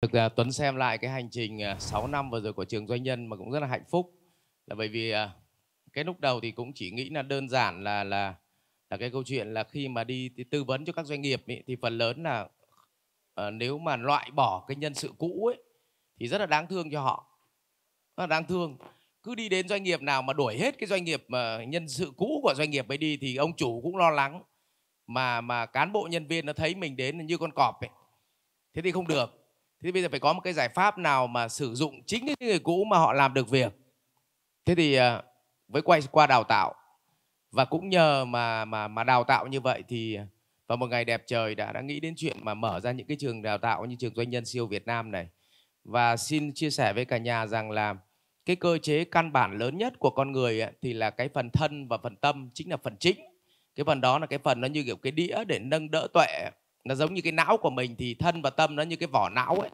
được ra à, Tuấn xem lại cái hành trình 6 à, năm vừa rồi của trường doanh nhân mà cũng rất là hạnh phúc là bởi vì à, cái lúc đầu thì cũng chỉ nghĩ là đơn giản là là là cái câu chuyện là khi mà đi tư vấn cho các doanh nghiệp ý, thì phần lớn là uh, nếu mà loại bỏ cái nhân sự cũ ấy thì rất là đáng thương cho họ rất là đáng thương cứ đi đến doanh nghiệp nào mà đuổi hết cái doanh nghiệp mà ờ, nhân sự cũ của doanh nghiệp ấy đi thì ông chủ cũng lo lắng mà mà cán bộ nhân viên nó thấy mình đến như con cọp ấy thế thì không được thế bây giờ phải có một cái giải pháp nào mà sử dụng chính những người cũ mà họ làm được việc thế thì à, với quay qua đào tạo và cũng nhờ mà mà mà đào tạo như vậy thì à, vào một ngày đẹp trời đã đã nghĩ đến chuyện mà mở ra những cái trường đào tạo như trường doanh nhân siêu Việt Nam này và xin chia sẻ với cả nhà rằng là cái cơ chế căn bản lớn nhất của con người ấy, thì là cái phần thân và phần tâm chính là phần chính cái phần đó là cái phần nó như kiểu cái đĩa để nâng đỡ tuệ nó giống như cái não của mình thì thân và tâm nó như cái vỏ não ấy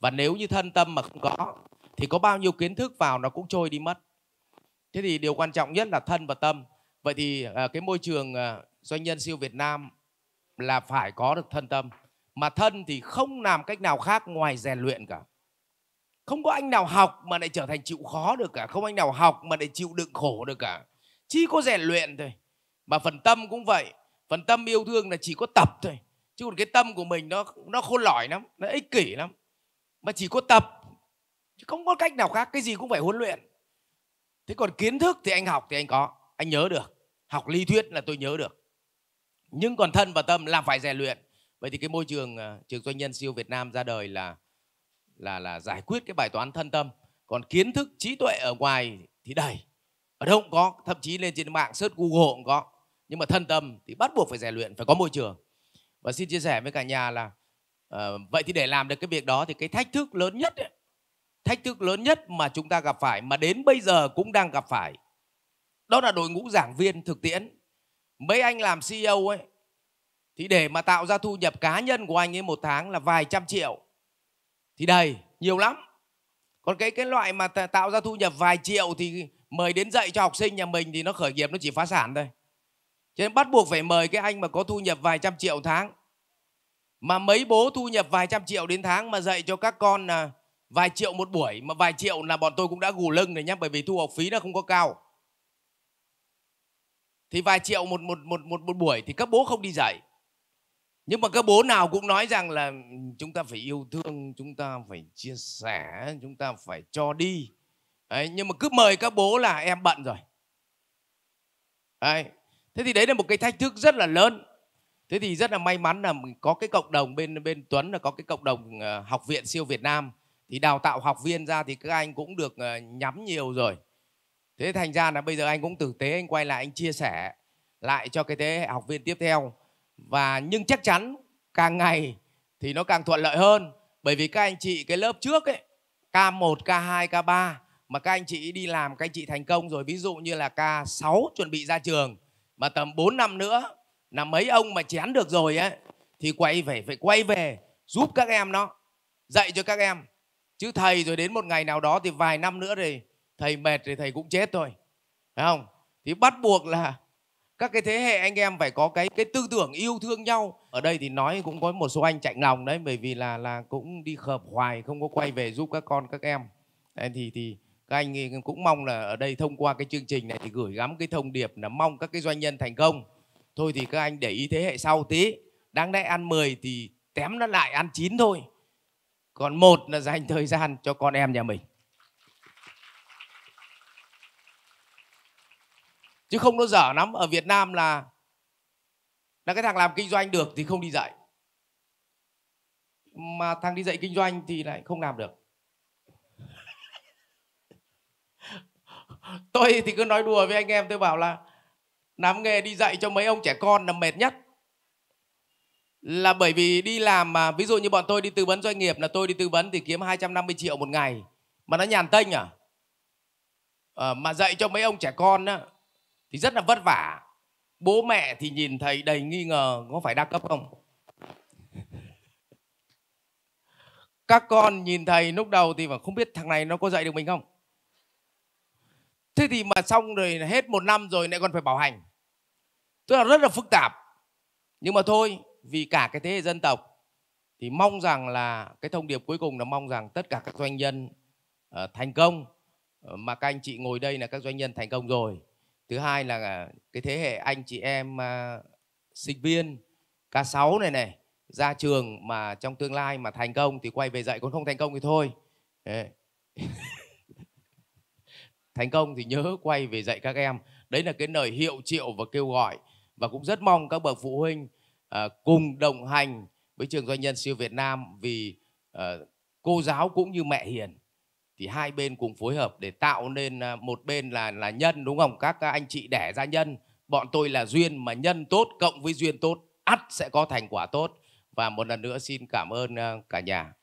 và nếu như thân tâm mà không có thì có bao nhiêu kiến thức vào nó cũng trôi đi mất thế thì điều quan trọng nhất là thân và tâm vậy thì à, cái môi trường à, doanh nhân siêu Việt Nam là phải có được thân tâm mà thân thì không làm cách nào khác ngoài rèn luyện cả không có anh nào học mà lại trở thành chịu khó được cả không anh nào học mà lại chịu đựng khổ được cả chỉ có rèn luyện thôi mà phần tâm cũng vậy phần tâm yêu thương là chỉ có tập thôi chứ còn cái tâm của mình nó nó khôn lỏi lắm nó ích kỷ lắm mà chỉ có tập chứ không có cách nào khác cái gì cũng phải huấn luyện thế còn kiến thức thì anh học thì anh có anh nhớ được học lý thuyết là tôi nhớ được nhưng còn thân và tâm là phải rèn luyện vậy thì cái môi trường ờ, trường doanh nhân siêu Việt Nam ra đời là là là giải quyết cái bài toán thân tâm còn kiến thức trí tuệ ở ngoài thì đầy ở đâu cũng có thậm chí lên trên mạng search google cũng có nhưng mà thân tâm thì bắt buộc phải rèn luyện phải có môi trường và xin chia sẻ với cả nhà là uh, vậy thì để làm được cái việc đó thì cái thách thức lớn nhất ấy, thách thức lớn nhất mà chúng ta gặp phải mà đến bây giờ cũng đang gặp phải đó là đội ngũ giảng viên thực tiễn mấy anh làm CEO ấy thì để mà tạo ra thu nhập cá nhân của anh ấy một tháng là vài trăm triệu thì đầy nhiều lắm còn cái cái loại mà tạo ra thu nhập vài triệu thì mời đến dạy cho học sinh nhà mình thì nó khởi nghiệp nó chỉ phá sản thôi cho nên bắt buộc phải mời cái anh mà có thu nhập vài trăm triệu tháng mà mấy bố thu nhập vài trăm triệu đến tháng mà dạy cho các con là vài triệu một buổi mà vài triệu là bọn tôi cũng đã gù lưng rồi nhé bởi vì thu học phí nó không có cao thì vài triệu một một một một, một buổi thì các bố không đi dạy nhưng mà các bố nào cũng nói rằng là ừ, chúng ta phải yêu thương chúng ta phải chia sẻ chúng ta phải cho đi đấy, nhưng mà cứ mời các bố là em bận rồi đấy. thế thì đấy là một cái thách thức rất là lớn thế thì rất là may mắn là có cái cộng đồng bên bên Tuấn là có cái cộng đồng ờ, học viện siêu Việt Nam thì đào tạo học viên ra thì các anh cũng được ờ, nhắm nhiều rồi thế thành ra là bây giờ anh cũng tử tế anh quay lại anh chia sẻ lại cho cái thế học viên tiếp theo và nhưng chắc chắn càng ngày thì nó càng thuận lợi hơn bởi vì các anh chị cái lớp trước ấy K1, K2, K3 mà các anh chị đi làm các anh chị thành công rồi ví dụ như là K6 chuẩn bị ra trường mà tầm 4 năm nữa là mấy ông mà chén được rồi ấy thì quay về phải quay về giúp các em nó dạy cho các em chứ thầy rồi đến một ngày nào đó thì vài năm nữa thì thầy mệt thì thầy cũng chết thôi phải không thì bắt buộc là các cái thế hệ anh em phải có cái cái tư tưởng yêu thương nhau ở đây thì nói cũng có một số anh chạy lòng đấy bởi vì là là cũng đi khợp hoài không có quay về giúp các con các em đấy, thì thì các anh cũng mong là ở đây thông qua cái chương trình này thì gửi gắm cái thông điệp là mong các cái doanh nhân thành công thôi thì các anh để ý thế hệ sau tí đáng lẽ ăn 10 thì tém nó lại ăn chín thôi còn một là dành thời gian cho con em nhà mình chứ không nó dở lắm ở Việt Nam là là cái thằng làm kinh doanh được thì không đi dạy mà thằng đi dạy kinh doanh thì lại không làm được tôi thì cứ nói đùa với anh em tôi bảo là Nam nghề đi dạy cho mấy ông trẻ con là mệt nhất là bởi vì đi làm mà ví dụ như bọn tôi đi tư vấn doanh nghiệp là tôi đi tư vấn thì kiếm 250 triệu một ngày mà nó nhàn tênh à, à mà dạy cho mấy ông trẻ con á thì rất là vất vả bố mẹ thì nhìn thầy đầy nghi ngờ có phải đa cấp không các con nhìn thầy lúc đầu thì mà không biết thằng này nó có dạy được mình không thế thì mà xong rồi hết một năm rồi lại còn phải bảo hành tức là rất là phức tạp nhưng mà thôi vì cả cái thế hệ dân tộc thì mong rằng là cái thông điệp cuối cùng là mong rằng tất cả các doanh nhân uh, thành công uh, mà các anh chị ngồi đây là các doanh nhân thành công rồi thứ hai là à, cái thế hệ anh chị em uh, sinh viên K6 này này ra trường mà trong tương lai mà thành công thì quay về dạy còn không thành công thì thôi thành công thì nhớ quay về dạy các em đấy là cái lời hiệu triệu và kêu gọi và cũng rất mong các bậc phụ huynh à, cùng đồng hành với trường doanh nhân siêu Việt Nam vì à, cô giáo cũng như mẹ hiền thì hai bên cùng phối hợp để tạo nên à, một bên là là nhân đúng không các anh chị đẻ ra nhân bọn tôi là duyên mà nhân tốt cộng với duyên tốt ắt sẽ có thành quả tốt và một lần nữa xin cảm ơn cả nhà